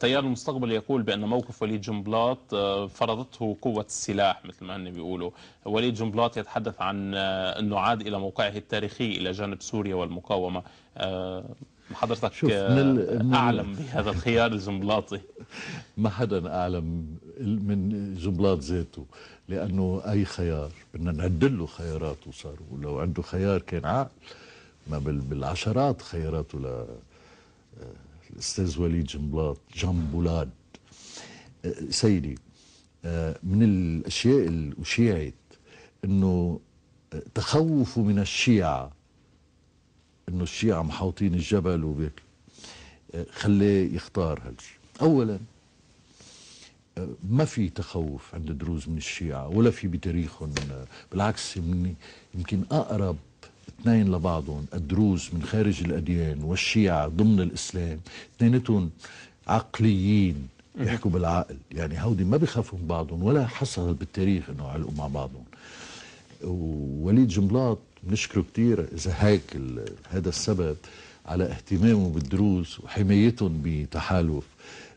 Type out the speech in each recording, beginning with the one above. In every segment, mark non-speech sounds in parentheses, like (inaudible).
تيار المستقبل يقول بأن موقف وليد جنبلاط آه، فرضته قوة السلاح مثل ما هن بيقولوا وليد جنبلاط يتحدث عن آه، أنه عاد إلى موقعه التاريخي إلى جانب سوريا والمقاومة آه، حضرتك شوف من أعلم بهذا الخيار الجنبلاطي (laughs) ما حدا أعلم من جنبلاط ذاته لأنه أي خيار بدنا نعدل له خياراته صار ولو عنده خيار كان عقل ما بالعشرات خياراته ل الاستاذ وليد جنبلاط جنبولاد أه، سيدي أه، من الاشياء اللي اشيعت انه أه، تخوفه من الشيعه انه الشيعه محاوطين الجبل وبيك خلاه يختار هالشيء اولا ما في تخوف عند الدروز من الشيعة ولا في بتاريخهم بالعكس يمكن أقرب اثنين لبعضهم الدروز من خارج الأديان والشيعة ضمن الإسلام اثنينتهم عقليين يحكوا بالعقل يعني هودي ما بيخافوا من بعضهم ولا حصل بالتاريخ انه علقوا مع بعضهم ووليد جملاط بنشكره كثير اذا هيك هذا السبب على اهتمامه بالدروز وحمايتهم بتحالف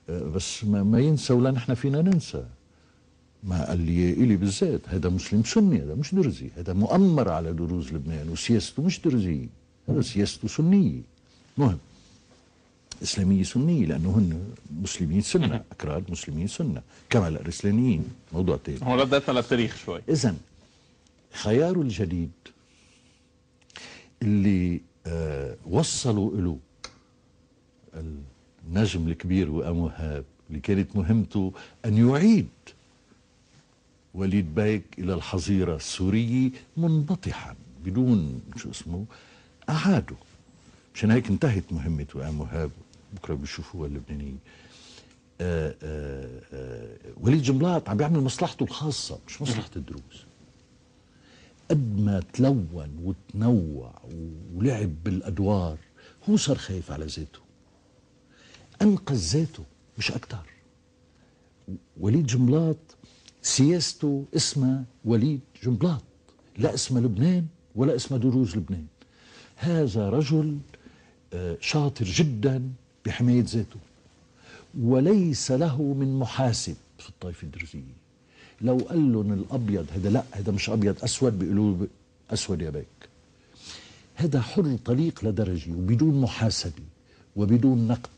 أه، بس ما, ما ينسى ولا نحن فينا ننسى ما قال لي إلي بالذات هذا مسلم سني هذا مش درزي هذا مؤمر على دروز لبنان وسياسته مش درزية هذا سياسته سنية مهم إسلامية سنية لأنه هن مسلمين سنة أكراد مسلمين سنة كما الأرسلانيين موضوع تاني هو رد للتاريخ شوي إذا خياره الجديد اللي آه وصلوا له النجم الكبير وأموهاب اللي كانت مهمته أن يعيد وليد بايك إلى الحظيرة السورية منبطحا بدون شو اسمه أعاده مشان هيك انتهت مهمة وقام وهاب بكرة بيشوفوها اللبنانيين آه، آه، آه، وليد جملاط عم بيعمل مصلحته الخاصة مش مصلحة الدروز قد ما تلون وتنوع ولعب بالأدوار هو صار خايف على ذاته أنقذ ذاته مش أكتر وليد جملاط سياسته اسمها وليد جنبلاط لا اسمها لبنان ولا اسمها دروز لبنان هذا رجل آه، شاطر جدا بحماية ذاته وليس له من محاسب في الطائفة الدرزية لو قال لهم الأبيض هذا لا هذا مش أبيض أسود بيقولوا أسود يا بيك هذا حر طليق لدرجة وبدون محاسبة وبدون نقد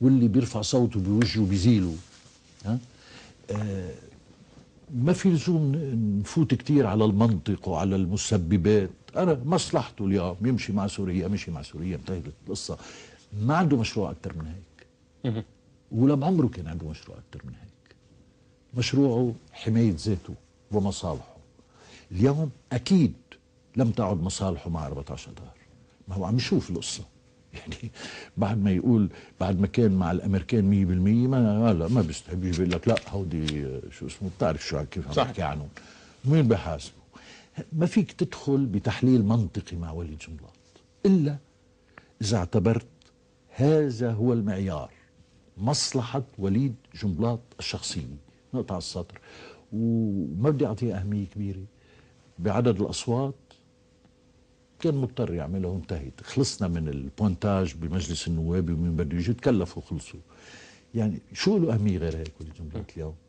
واللي بيرفع صوته بوجهه بيزيله ها آه ما في لزوم نفوت كتير على المنطق وعلى المسببات أنا مصلحته اليوم يمشي مع سوريا يمشي مع سوريا انتهت القصة ما عنده مشروع أكثر من هيك ولم عمره كان عنده مشروع أكثر من هيك مشروعه حماية ذاته ومصالحه اليوم أكيد لم تعد مصالحه مع 14 دار ما هو عم يشوف القصة (laughs) يعني بعد ما يقول بعد ما كان مع الامريكان 100% ما لا ما بيستحب بيقول لك لا هودي شو اسمه بتعرف شو كيف عم بحكي عنهم مين بحاسبه ما فيك تدخل بتحليل منطقي مع وليد جنبلاط الا اذا اعتبرت هذا هو المعيار مصلحة وليد جنبلاط الشخصية نقطع السطر وما بدي أعطيه أهمية كبيرة بعدد الأصوات كان مضطر يعملها وانتهت خلصنا من البونتاج بمجلس النواب ومين بده يجي تكلفوا خلصوا يعني شو له أهمية غير هيك اللي اليوم